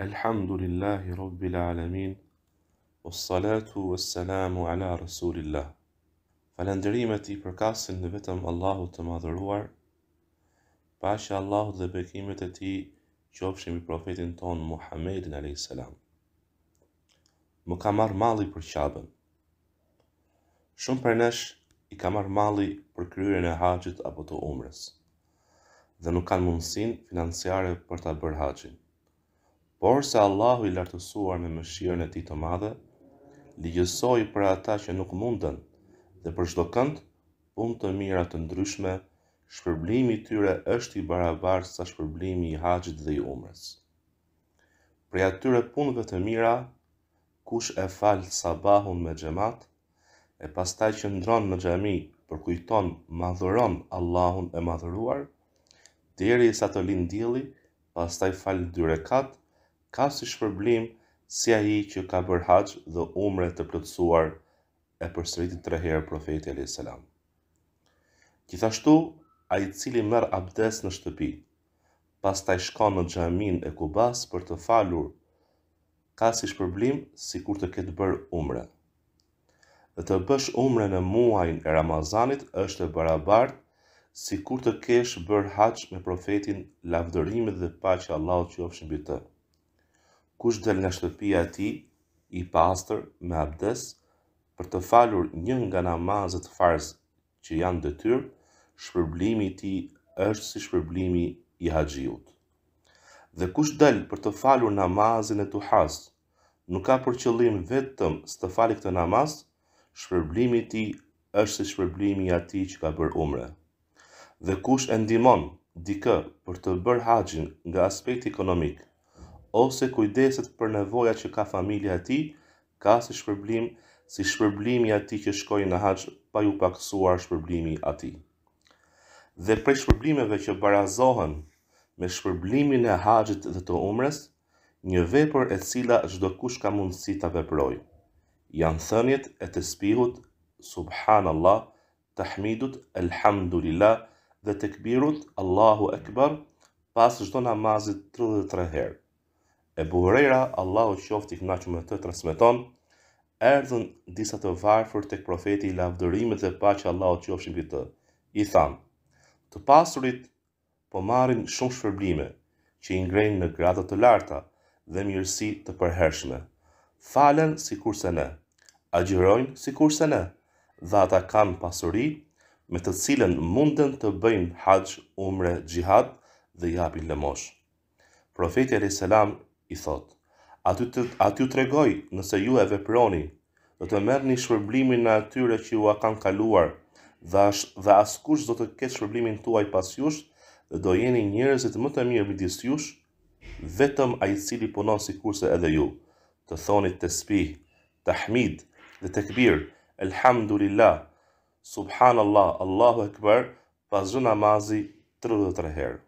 الحمد لله رب العالمين والصلاة والسلام على رسول الله فلندريمة تي فرقاسن نبتم الله تماثروار فاشا الله ذا بكيمة تي جوفشن ببروفيتن تون محمد عليه السلام مكامر مالي پر شابن شم پر نش i ka marrë mali për kryrën e haqit apo të umrës, dhe nuk kanë mundësin financiare për të bërë haqin. Por se Allahu i lartësuar me mëshirën e tij të madhe, ligjësoj për ata që nuk mundën, dhe për çdo kënd punë të mira të ndryshme, shpërblimi tyre është i barabartë sa shpërblimi i haxhit dhe i umrës. Për atyre punëve të mira, kush e fal sabahun me xhamat, e pastaj që ndronë në xhami, për kujton, madhuron Allahun e madhuruar, derisa të lind dielli, pastaj fal dyrekat, ka si shpërblim si ai që ka bërë haqë dhe umre të plëtsuar e për sritin herë profeti e lejtë selam. Kithashtu, i cili merr abdes në shtëpi, pas shkon shkonë në gjamin e kubas për të falur, ka si shpërblim si kur të ketë bërë umre. Dhe të bësh umre në muajnë e Ramazanit është e barabartë si kur të kesh bërë haqë me profetin lavdërimit dhe paqë Allah që jofshën bitë të kush del nga shtëpia ti, i pastor me abdes, për të falur një nga namazet farz që janë tyrë, shpërblimi ti është si shpërblimi i haqijut. Dhe kush del për të falur namazin e të hasë, nuk ka për qëllim vetëm së të fali këtë namaz, shpërblimi ti është si shpërblimi i ati që ka bërë umre. Dhe kush e dikë për të bërë haqin nga aspekti ekonomikë, ose kujdeset për nevoja që ka familja e tij, ka si shpërblim si shpërblimi atij që shkoi në haxh pa ju paksuar shpërblimi ati. Dhe prej shpërblimeve që barazohen me shpërblimin e haxhit dhe të umrës, një vepër e cila çdo kush ka mundësi ta veprojë. Janë thënjet e të spihut, subhanallah, të hmidut, elhamdulillah, dhe të kbirut, Allahu Ekber, pas çdo namazit 33 herë. E buhrejra, Allah u qofti këna që me të transmiton, erdhën disa të varfër të profeti i lavdërimet dhe pa që Allah u qofti këtë të, i thamë, të pasurit po marin shumë shpërblime, që i ngrejnë në gradët të larta dhe mirësi të përhershme. Falen si kurse ne, agjërojnë si kurse ne, dhe ata kanë pasuri me të cilën munden të bëjnë haqë, umre, gjihad dhe japin lëmosh. Profeti e.s i thot, aty, të, aty të regoj nëse ju e veproni, do të merë një shpërblimin në atyre që ju a kanë kaluar, dhe, ash, dhe askush do të ketë shpërblimin tuaj pas jush, dhe do jeni njërezit më të mirë midis jush, vetëm a i cili punon si kurse edhe ju, të thonit të spi, të hmid dhe të këbir, elhamdulillah, subhanallah, Allahu Ekber, pas zë namazi 33 herë.